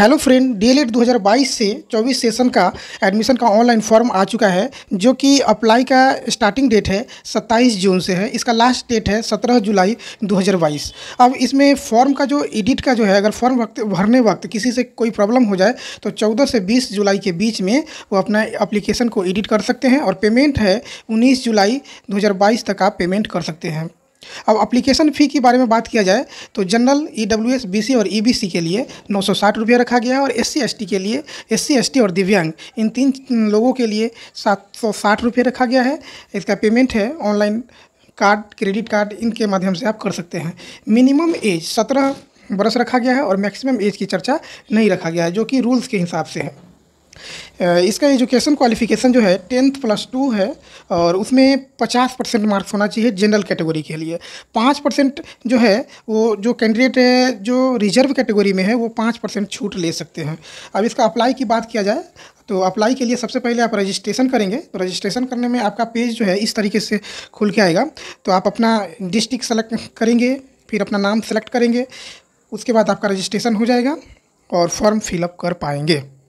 hello friend D 2022 से 24 session का admission का ऑनलाइन फॉर्म आ चुका है जो कि अप्लाई का स्टार्टिंग डेट है 27 जून से है इसका लास्ट डेट है 17 जुलाई 2022 अब इसमें फॉर्म का जो एडिट का जो है अगर फॉर्म वक्त भरने वक्त किसी से कोई प्रॉब्लम हो जाए तो 14 से 20 जुलाई के बीच में वो अपना अप्लीकेशन को एडिट कर सकते हैं और पेमेंट है उन्नीस जुलाई दो तक आप पेमेंट कर सकते हैं अब अप्लीकेशन फ़ी के बारे में बात किया जाए तो general E W S B C और ई बी सी के लिए नौ सौ साठ रुपये रखा गया है और एस सी एस टी के लिए एस सी एस टी और दिव्यांग इन तीन लोगों के लिए सात सौ साठ रुपये रखा गया है इसका पेमेंट है ऑनलाइन कार्ड क्रेडिट कार्ड इनके माध्यम से आप कर सकते हैं मिनिमम एज सत्रह बरस रखा गया है और मैक्सिमम एज की चर्चा नहीं रखा गया है जो कि रूल्स के हिसाब से है इसका एजुकेशन क्वालिफिकेशन जो है टेंथ प्लस टू है और उसमें पचास परसेंट मार्क्स होना चाहिए जनरल कैटेगरी के लिए पाँच परसेंट जो है वो जो कैंडिडेट है जो रिजर्व कैटेगरी में है वो पाँच परसेंट छूट ले सकते हैं अब इसका अप्लाई की बात किया जाए तो अप्लाई के लिए सबसे पहले आप रजिस्ट्रेशन करेंगे तो रजिस्ट्रेशन करने में आपका पेज जो है इस तरीके से खुल के आएगा तो आप अपना डिस्ट्रिक्ट सेलेक्ट करेंगे फिर अपना नाम सेलेक्ट करेंगे उसके बाद आपका रजिस्ट्रेशन हो जाएगा और फॉर्म फिलअप कर पाएंगे